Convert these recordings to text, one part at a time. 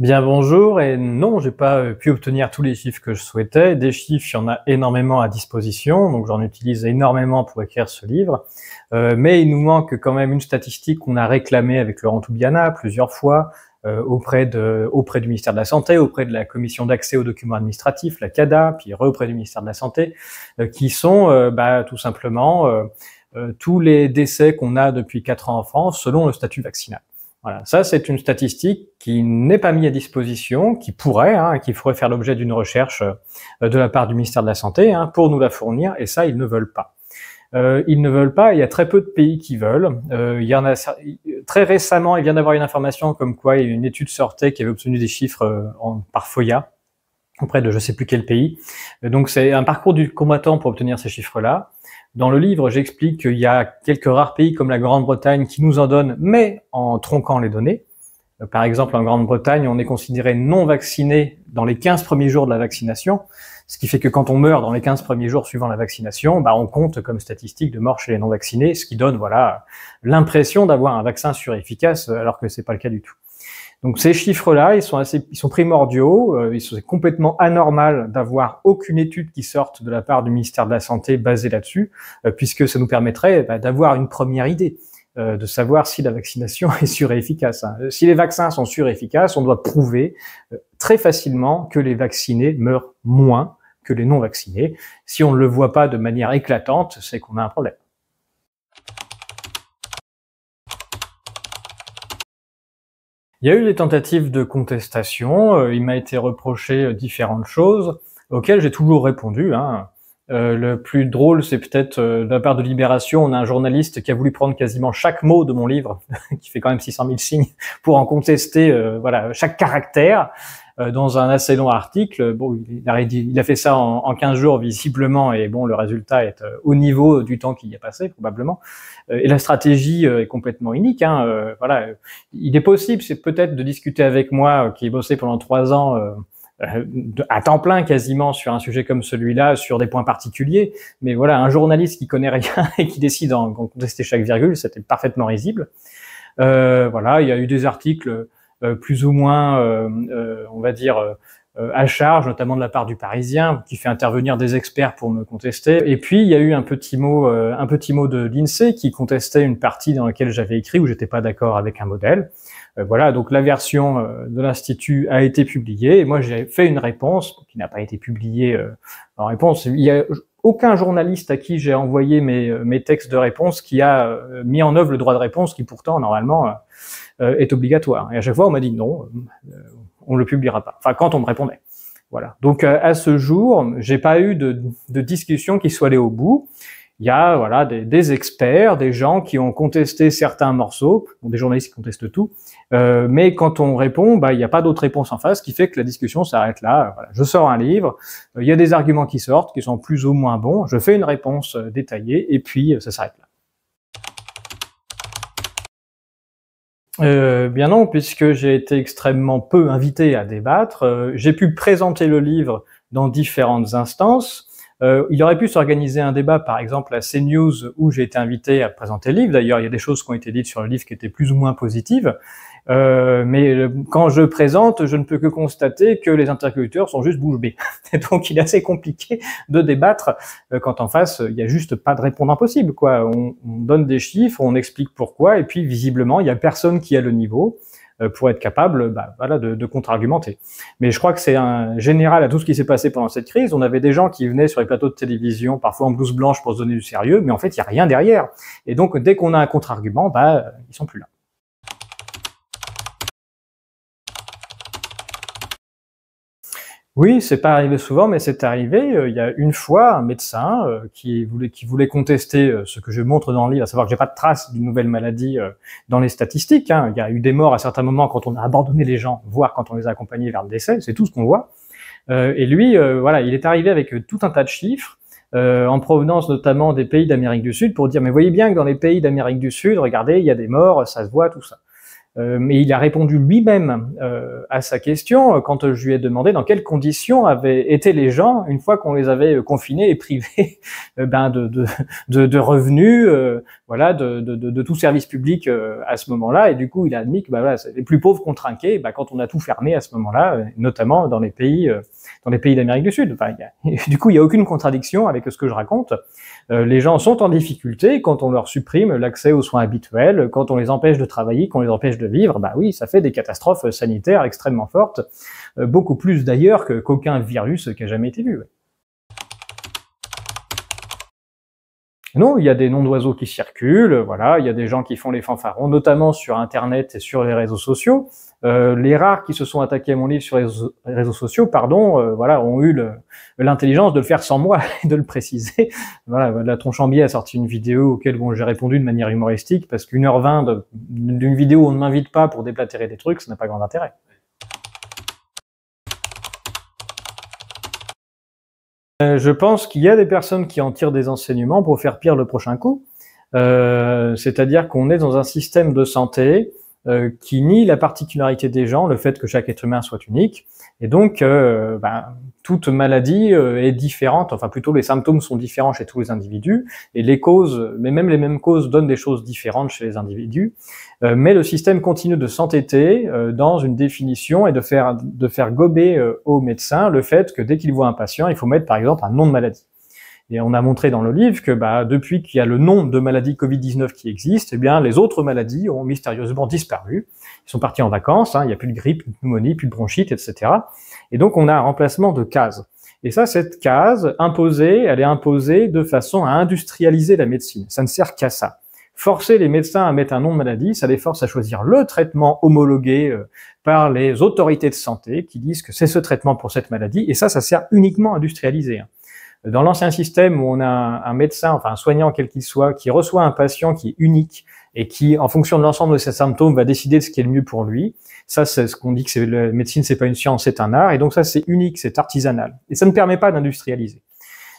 Bien bonjour, et non, j'ai pas euh, pu obtenir tous les chiffres que je souhaitais. Des chiffres, il y en a énormément à disposition, donc j'en utilise énormément pour écrire ce livre. Euh, mais il nous manque quand même une statistique qu'on a réclamée avec Laurent Toubiana plusieurs fois, euh, auprès, de, auprès du ministère de la Santé, auprès de la commission d'accès aux documents administratifs, la CADA, puis auprès du ministère de la Santé, qui sont bah, tout simplement tous les décès qu'on a depuis quatre ans en France selon le statut vaccinal. Voilà, ça c'est une statistique qui n'est pas mise à disposition, qui pourrait, hein, qui pourrait faire l'objet d'une recherche euh, de la part du ministère de la Santé hein, pour nous la fournir, et ça ils ne veulent pas. Euh, ils ne veulent pas, il y a très peu de pays qui veulent. Euh, il y en a très récemment, il vient d'avoir une information comme quoi une étude sortait qui avait obtenu des chiffres par FOIA auprès de je sais plus quel pays. Donc c'est un parcours du combattant pour obtenir ces chiffres-là. Dans le livre, j'explique qu'il y a quelques rares pays comme la Grande-Bretagne qui nous en donnent, mais en tronquant les données. Euh, par exemple, en Grande-Bretagne, on est considéré non vacciné dans les 15 premiers jours de la vaccination, ce qui fait que quand on meurt dans les 15 premiers jours suivant la vaccination, bah, on compte comme statistique de mort chez les non vaccinés, ce qui donne voilà l'impression d'avoir un vaccin sur-efficace, alors que c'est pas le cas du tout. Donc ces chiffres-là, ils sont assez, ils sont primordiaux. Euh, c'est complètement anormal d'avoir aucune étude qui sorte de la part du ministère de la Santé basée là-dessus, euh, puisque ça nous permettrait bah, d'avoir une première idée euh, de savoir si la vaccination est sûre et efficace. Hein. Euh, si les vaccins sont sûrs et efficaces, on doit prouver très facilement que les vaccinés meurent moins que les non vaccinés. Si on ne le voit pas de manière éclatante, c'est qu'on a un problème. Il y a eu des tentatives de contestation, euh, il m'a été reproché euh, différentes choses auxquelles j'ai toujours répondu. Hein. Euh, le plus drôle, c'est peut-être de la part de Libération, on a un journaliste qui a voulu prendre quasiment chaque mot de mon livre, qui fait quand même 600 000 signes, pour en contester voilà chaque caractère. Euh, dans un assez long article. Bon, il a, il a fait ça en, en, 15 jours visiblement, et bon, le résultat est euh, au niveau du temps qu'il y a passé probablement. Euh, et la stratégie est complètement unique. Hein, voilà, il est possible, c'est peut-être de discuter avec moi qui ai bossé pendant trois ans à temps plein quasiment sur un sujet comme celui-là, sur des points particuliers. Mais voilà, un journaliste qui connaît rien et qui décide en contester chaque virgule, c'était parfaitement risible. Euh, voilà, il y a eu des articles euh, plus ou moins, euh, euh, on va dire, à charge, notamment de la part du Parisien, qui fait intervenir des experts pour me contester. Et puis il y a eu un petit mot, un petit mot de l'Insee qui contestait une partie dans laquelle j'avais écrit où j'étais pas d'accord avec un modèle. voilà, donc la version de l'institut a été publiée et moi j'ai fait une réponse qui n'a pas été publiée en réponse. Il y a, aucun journaliste à qui j'ai envoyé mes, euh, mes, textes de réponse qui a euh, mis en œuvre le droit de réponse qui pourtant normalement euh, est obligatoire. Et à chaque fois, on m'a dit non, on le publiera pas. Enfin, quand on me répondait. Voilà. Donc à ce jour, j'ai pas eu de, de discussion qui soit allée au bout il y a voilà des, experts, des gens qui ont contesté certains morceaux, des journalistes qui contestent tout, euh, mais quand on répond, bah, il n'y a pas d'autre réponse en face, qui fait que la discussion s'arrête là. Je sors un livre, euh, il y a des arguments qui sortent, qui sont plus ou moins bons, je fais une réponse euh, détaillée, et puis ça s'arrête là. bien non, puisque j'ai été extrêmement peu invité à débattre, j'ai pu présenter le livre dans différentes instances, euh, il aurait pu s'organiser un débat, par exemple, à CNews, où j'ai été invité à présenter le livre. D'ailleurs, il y a des choses qui ont été dites sur le livre qui étaient plus ou moins positives. Euh, mais euh, quand je présente, je ne peux que constater que les interlocuteurs sont juste bouche bée. donc, il est assez compliqué de débattre quand en face, il n'y a juste pas de réponse impossible. Quoi. on donne des chiffres, on explique pourquoi, et puis visiblement, il n'y a personne qui a le niveau. Euh, pour être capable bah, voilà, de, de contre-argumenter. Mais je crois que c'est un général à tout ce qui s'est passé pendant cette crise. On avait des gens qui venaient sur les plateaux de télévision, parfois en blouse blanche pour se donner du sérieux, mais en fait, il n'y a rien derrière. Et donc, dès qu'on a un contre-argument, bah, ils sont plus là. Oui, c'est pas arrivé souvent, mais c'est arrivé. Euh, il y a une fois un médecin euh, qui, voulait, qui voulait contester euh, ce que je montre dans le livre, à savoir que j'ai pas de trace d'une nouvelle maladie dans les statistiques. Hein. Il y a eu des morts à certains moments quand on a abandonné les gens, voire quand on les a accompagnés vers le décès. C'est tout ce qu'on voit. et lui, voilà, il est arrivé avec tout un tas de chiffres. en provenance notamment des pays d'Amérique du Sud pour dire mais voyez bien que dans les pays d'Amérique du Sud regardez il y a des morts ça se voit tout ça euh, mais il a répondu lui-même euh, à sa question euh, quand je lui ai demandé dans quelles conditions avaient été les gens une fois qu'on les avait confinés et privés ben de, de, de, de revenus, voilà, de, de, de, tout service public à ce moment-là. Et du coup, il a admis que ben voilà, les plus pauvres trinqué ben, quand on a tout fermé à ce moment-là, notamment dans les pays dans les pays d'Amérique du Sud. Enfin, du coup, il n'y a aucune contradiction avec ce que je raconte. les gens sont en difficulté quand on leur supprime l'accès aux soins habituels, quand on les empêche de travailler, quand on les empêche de vivre, bah oui, ça fait des catastrophes sanitaires extrêmement fortes, euh, beaucoup plus d'ailleurs qu'aucun virus qui a jamais été vu. Non, il y a des noms d'oiseaux qui circulent, voilà, il y a des gens qui font les fanfarons, notamment sur Internet et sur les réseaux sociaux. Euh, les rares qui se sont attaqués à mon livre sur les réseaux, sociaux, pardon, euh, voilà, ont eu l'intelligence de le faire sans moi et de le préciser. Voilà, bah, la Tronchambier a sorti une vidéo auquel j'ai répondu de manière humoristique parce qu'une heure vingt d'une vidéo où on ne m'invite pas pour déplatérer des trucs, ça n'a pas grand intérêt. Euh, je pense qu'il y a des personnes qui en tirent des enseignements pour faire pire le prochain coup. Euh, c'est-à-dire qu'on est dans un système de santé euh, qui nie la particularité des gens, le fait que chaque être humain soit unique. Et donc, euh, ben, toute maladie euh, est différente, enfin plutôt les symptômes sont différents chez tous les individus, et les causes, mais même les mêmes causes donnent des choses différentes chez les individus. mais le système continue de s'entêter dans une définition et de faire, de faire gober aux médecins le fait que dès qu'ils voient un patient, il faut mettre par exemple un nom de maladie. Et on a montré dans le livre que bah, depuis qu'il y a le nombre de maladies Covid-19 qui existent, eh bien, les autres maladies ont mystérieusement disparu. Ils sont partis en vacances, hein, il n'y a plus de grippe, plus de pneumonie, plus de bronchite, etc. Et donc on a un remplacement de cases. Et ça, cette case imposée, elle est imposée de façon à industrialiser la médecine. Ça ne sert qu'à ça. Forcer les médecins à mettre un nom de maladie, ça les force à choisir le traitement homologué euh, par les autorités de santé qui disent que c'est ce traitement pour cette maladie. Et ça, ça sert uniquement à industrialiser. Hein. Dans l'ancien système où on a un, médecin, enfin un soignant quel qu'il soit, qui reçoit un patient qui est unique et qui, en fonction de l'ensemble de ses symptômes, va décider de ce qui est le mieux pour lui. Ça, c'est ce qu'on dit que c'est la médecine, c'est pas une science, c'est un art. Et donc ça, c'est unique, c'est artisanal. Et ça ne permet pas d'industrialiser.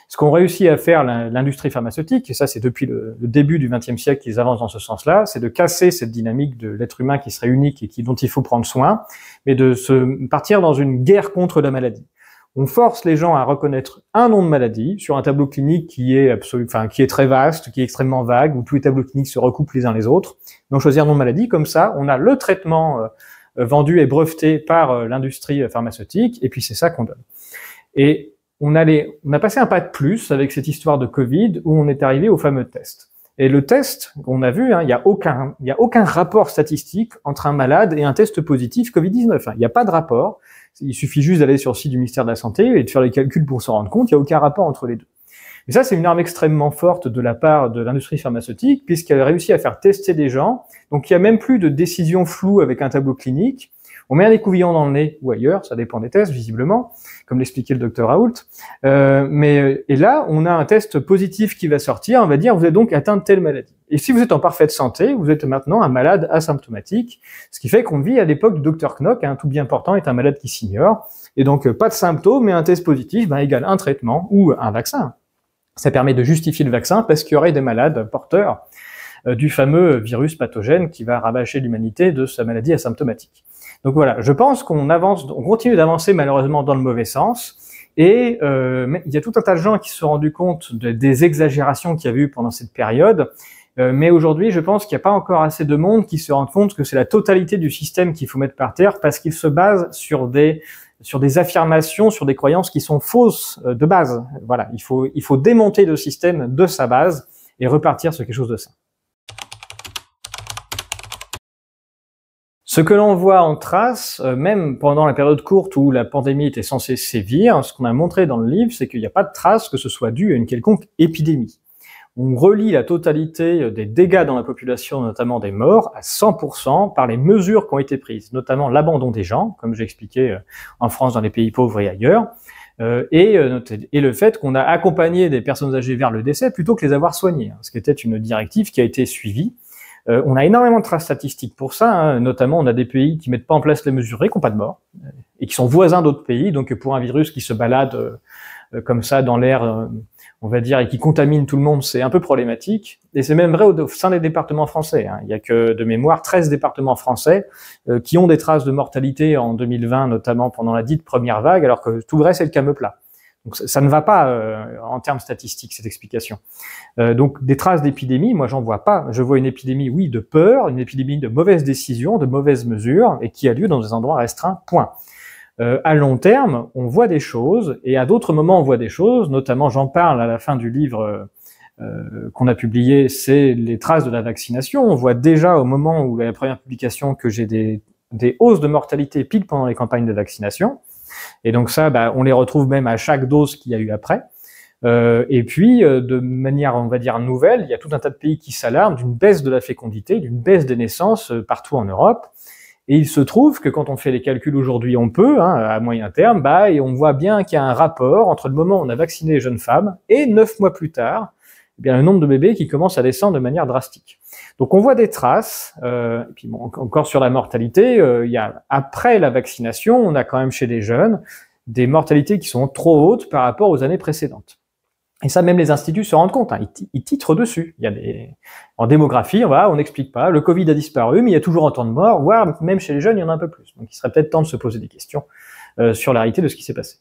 Ce qu'on réussit à faire l'industrie pharmaceutique, et ça c'est depuis le, début du XXe siècle qu'ils avancent dans ce sens-là, c'est de casser cette dynamique de l'être humain qui serait unique et qui, dont il faut prendre soin, mais de se partir dans une guerre contre la maladie on force les gens à reconnaître un nom de maladie sur un tableau clinique qui est absolu, enfin, qui est très vaste, qui est extrêmement vague, où tous les tableaux cliniques se recoupent les uns les autres. Donc, choisir un nom de maladie, comme ça, on a le traitement euh, euh, vendu et breveté par euh, l'industrie pharmaceutique, et puis c'est ça qu'on donne. Et on a, on a passé un pas de plus avec cette histoire de Covid, où on est arrivé au fameux test. Et le test, on a vu, hein, il n'y a, aucun, il y a aucun rapport statistique entre un malade et un test positif Covid-19. Hein. Il n'y a pas de rapport. Il suffit juste d'aller sur le site du ministère de la Santé et de faire les calculs pour s'en rendre compte. Il n'y a aucun rapport entre les deux. Mais ça, c'est une arme extrêmement forte de la part de l'industrie pharmaceutique, puisqu'elle réussit à faire tester des gens. Donc, il n'y a même plus de décision floue avec un tableau clinique. On met un écouvillon dans le nez ou ailleurs, ça dépend des tests, visiblement, comme l'expliquait le docteur Raoult. Euh, mais, euh, et là, on a un test positif qui va sortir, on va dire, vous êtes donc atteint de telle maladie. Et si vous êtes en parfaite santé, vous êtes maintenant un malade asymptomatique, ce qui fait qu'on vit à l'époque du docteur Knock, un hein, tout bien important est un malade qui s'ignore, et donc euh, pas de symptômes, mais un test positif ben, égale un traitement ou un vaccin. Ça permet de justifier le vaccin parce qu'il y aurait des malades porteurs du fameux virus pathogène qui va ravager l'humanité de sa maladie asymptomatique. Donc voilà, je pense qu'on avance, on continue d'avancer malheureusement dans le mauvais sens. Et euh, il y a tout un tas de gens qui se sont rendus compte des exagérations qu'il y a eu pendant cette période. Euh, mais aujourd'hui, je pense qu'il n'y a pas encore assez de monde qui se rendent compte que c'est la totalité du système qu'il faut mettre par terre parce qu'il se base sur des sur des affirmations, sur des croyances qui sont fausses euh, de base. Voilà, il faut il faut démonter le système de sa base et repartir sur quelque chose de sain. Ce que l'on voit en trace, euh, même pendant la période courte où la pandémie était censée sévir, ce qu'on a montré dans le livre, c'est qu'il n'y a pas de trace que ce soit dû à une quelconque épidémie. On relie la totalité euh, des dégâts dans la population, notamment des morts, à 100% par les mesures qui ont été prises, notamment l'abandon des gens, comme j'ai expliqué euh, en France, dans les pays pauvres et ailleurs, et, le fait qu'on a accompagné des personnes âgées vers le décès plutôt que les avoir soignées, hein, ce qui était une directive qui a été suivie euh, on a énormément de traces statistiques pour ça. Hein. Notamment, on a des pays qui mettent pas en place les mesures qui n'ont pas de morts, euh, et qui sont voisins d'autres pays. Donc, pour un virus qui se balade euh, comme ça dans l'air, on va dire, et qui contamine tout le monde, c'est un peu problématique. Et c'est même vrai au sein des départements français. Hein. Il n'y a que, de mémoire, 13 départements français qui ont des traces de mortalité en 2020, notamment pendant la dite première vague, alors que tout le reste, c'est le cameux plat. Donc ça, ne va pas euh, en termes statistiques, cette explication. Euh, donc des traces d'épidémie, moi j'en vois pas. Je vois une épidémie, oui, de peur, une épidémie de mauvaise décision, de mauvaises mesures, et qui a lieu dans des endroits restreints, point. Euh, à long terme, on voit des choses, et à d'autres moments on voit des choses, notamment j'en parle à la fin du livre qu'on a publié, c'est les traces de la vaccination. On voit déjà au moment où la première publication que j'ai des, des hausses de mortalité pile pendant les campagnes de vaccination. Et donc ça, bah, on les retrouve même à chaque dose qu'il y a eu après. Euh, et puis, euh, de manière, on va dire, nouvelle, il y a tout un tas de pays qui s'alarment d'une baisse de la fécondité, d'une baisse des naissances euh, partout en Europe. Et il se trouve que quand on fait les calculs aujourd'hui, on peut, hein, à moyen terme, bah, et on voit bien qu'il y a un rapport entre le moment où on a vacciné les jeunes femmes et neuf mois plus tard, eh bien, le nombre de bébés qui commence à descendre de manière drastique. Donc on voit des traces, euh, et puis encore sur la mortalité, euh, il y a, après la vaccination, on a quand même chez les jeunes des mortalités qui sont trop hautes par rapport aux années précédentes. Et ça, même les instituts se rendent compte, hein, ils, titrent dessus. Il y a des... En démographie, on va, on n'explique pas, le Covid a disparu, mais il y a toujours un temps de mort, voire même chez les jeunes, il y en a un peu plus. Donc il serait peut-être temps de se poser des questions euh, sur la réalité de ce qui s'est passé.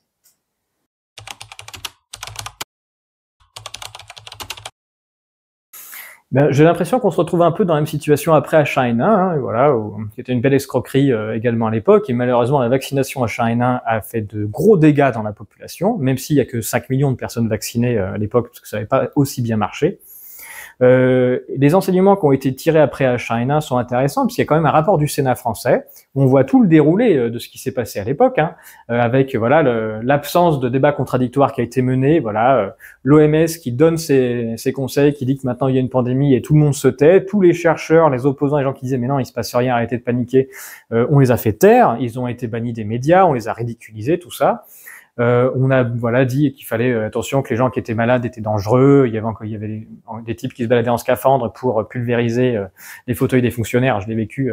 Ben, j'ai l'impression qu'on se retrouve un peu dans la même situation après à China, hein, voilà, qui était une belle escroquerie euh, également à l'époque. Et malheureusement, la vaccination à China a fait de gros dégâts dans la population, même s'il y a que 5 millions de personnes vaccinées euh, à l'époque, parce que ça n'avait pas aussi bien marché. Euh, les enseignements qui ont été tirés après H1N1 sont intéressants parce qu'il y a quand même un rapport du Sénat français où on voit tout le déroulé euh, de ce qui s'est passé à l'époque, hein, euh, avec voilà l'absence de débat contradictoire qui a été mené, voilà l'OMS qui donne ses, conseils, qui dit que maintenant il y a une pandémie et tout le monde se tait, tous les chercheurs, les opposants, les gens qui disaient mais non il se passe rien, arrêtez de paniquer, on les a fait taire, ils ont été bannis des médias, on les a ridiculisés, tout ça. Euh, on a voilà dit qu'il fallait euh, attention que les gens qui étaient malades étaient dangereux. Il y avait y avait des, types qui se baladaient en scaphandre pour euh, pulvériser les fauteuils des fonctionnaires. Je l'ai vécu,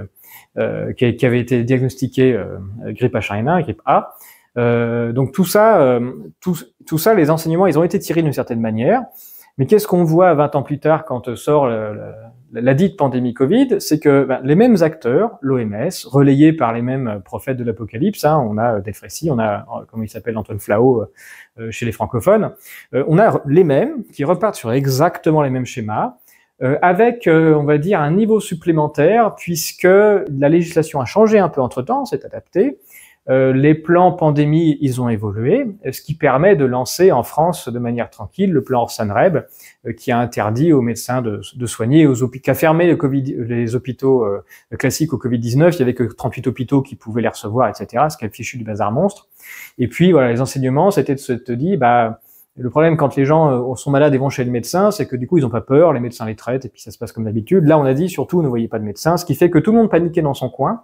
qui, qui, avait été diagnostiqué grippe H1N1, grippe A. donc tout ça, tout, ça, les enseignements, ils ont été tirés d'une certaine manière. Mais qu'est-ce qu'on voit 20 ans plus tard quand sort le la dite pandémie Covid, c'est que ben, les mêmes acteurs, l'OMS, relayés par les mêmes prophètes de l'Apocalypse, hein, on a euh, Delfrécy, on a, euh, comment il s'appelle, Antoine Flao euh, chez les francophones, on a les mêmes qui repartent sur exactement les mêmes schémas, avec, on va dire, un niveau supplémentaire, puisque la législation a changé un peu entre-temps, s'est adapté. Euh, les plans pandémie, ils ont évolué, ce qui permet de lancer en France de manière tranquille le plan Orsanreb, euh, qui a interdit aux médecins de, soigner, aux hôpitaux, qui a fermé les hôpitaux euh, classiques au Covid-19. Il y avait que 38 hôpitaux qui pouvaient les recevoir, etc. Ce qui a fichu du bazar monstre. Et puis voilà, les enseignements, c'était de se dire, bah le problème quand les gens sont malades et vont chez le médecin, c'est que du coup ils n'ont pas peur, les médecins les traitent et puis ça se passe comme d'habitude. Là on a dit surtout ne voyez pas de médecin, ce qui fait que tout le monde paniquait dans son coin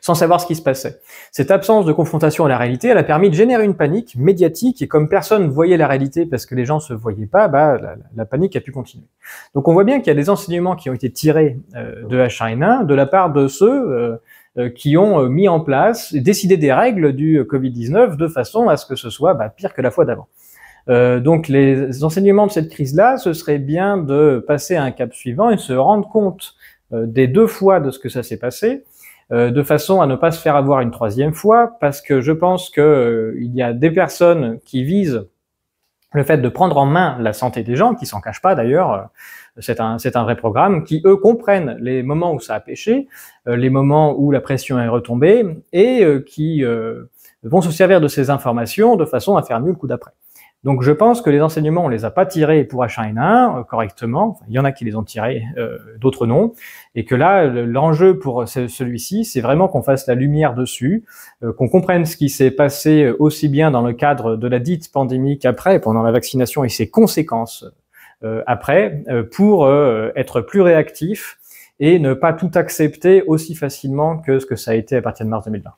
sans savoir ce qui se passait. Cette absence de confrontation à la réalité, elle a permis de générer une panique médiatique, et comme personne voyait la réalité parce que les gens se voyaient pas, bah, la, panique a pu continuer. Donc on voit bien qu'il y a des enseignements qui ont été tirés euh, de H1N1 de la part de ceux euh, euh, qui ont mis en place, et décidé des règles du Covid-19 de façon à ce que ce soit bah, pire que la fois d'avant. donc les enseignements de cette crise-là, ce serait bien de passer à un cap suivant et de se rendre compte des deux fois de ce que ça s'est passé, euh, de façon à ne pas se faire avoir une troisième fois, parce que je pense que euh, il y a des personnes qui visent le fait de prendre en main la santé des gens, qui s'en cachent pas d'ailleurs, euh, c'est un, c'est un vrai programme, qui eux comprennent les moments où ça a pêché, les moments où la pression est retombée, et qui vont se servir de ces informations de façon à faire mieux le coup d'après. Donc je pense que les enseignements, on les a pas tirés pour H1N1 euh, correctement. il y en a qui les ont tirés, euh, d'autres non. Et que là, l'enjeu pour celui-ci, c'est vraiment qu'on fasse la lumière dessus, euh, qu'on comprenne ce qui s'est passé aussi bien dans le cadre de la dite pandémie qu'après, pendant la vaccination et ses conséquences après, pour être plus réactif et ne pas tout accepter aussi facilement que ce que ça a été à partir de mars 2020.